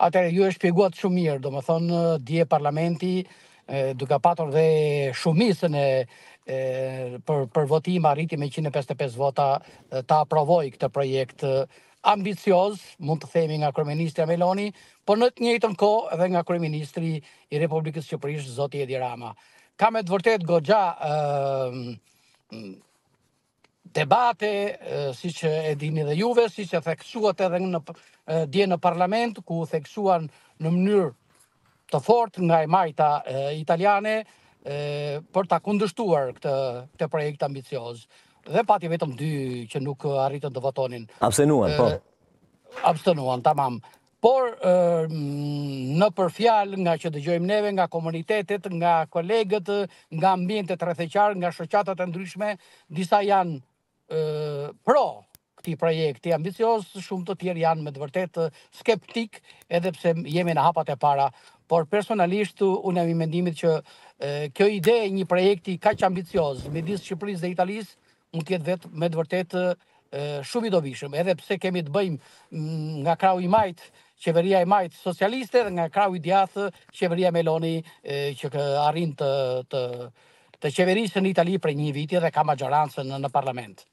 Atëherë ju e shpjeguat shumë mirë, domethënë dje parlamenti duke patur dhe shumicën e e për për votim arriti me 155 vota ta aprovoi këtë projekt ambicioz, mund të themi nga kryeministra Meloni, por në të njëjtën kohë edhe nga kryeministri i Republikës së Shqipërisë zoti Edi Rama. Ka me të vërtet goxha ë debate, si që e dini dhe juve, si që theksuat edhe në dje në parlament, ku theksuan në mënyrë të fort nga e majta italiane për të kundështuar këtë projekt ambicioz. Dhe pati vetëm dy që nuk arritën të votonin. Abstenuan, po? Abstenuan, tamam. Por, në përfjal nga që të gjojmë neve, nga komunitetet, nga kolegët, nga ambjente të retheqarë, nga shëqatët e ndryshme, disa janë pro këti projekti ambicios, shumë të tjerë janë me të vërtet skeptik, edhe pse jemi në hapat e para, por personalisht unë e mi mendimit që kjo ide e një projekti kaq ambicioz midis Shqipërisë dhe Italisë mund të jetë vetë me të vërtet shumë i dobishëm, edhe pse kemi të bëjmë mm, nga krau i majtë, qeveria e majtë socialiste dhe nga krau i djathë qeveria Meloni që arrin të, të të qeverisë në Itali për një viti dhe ka majorancën në parlament.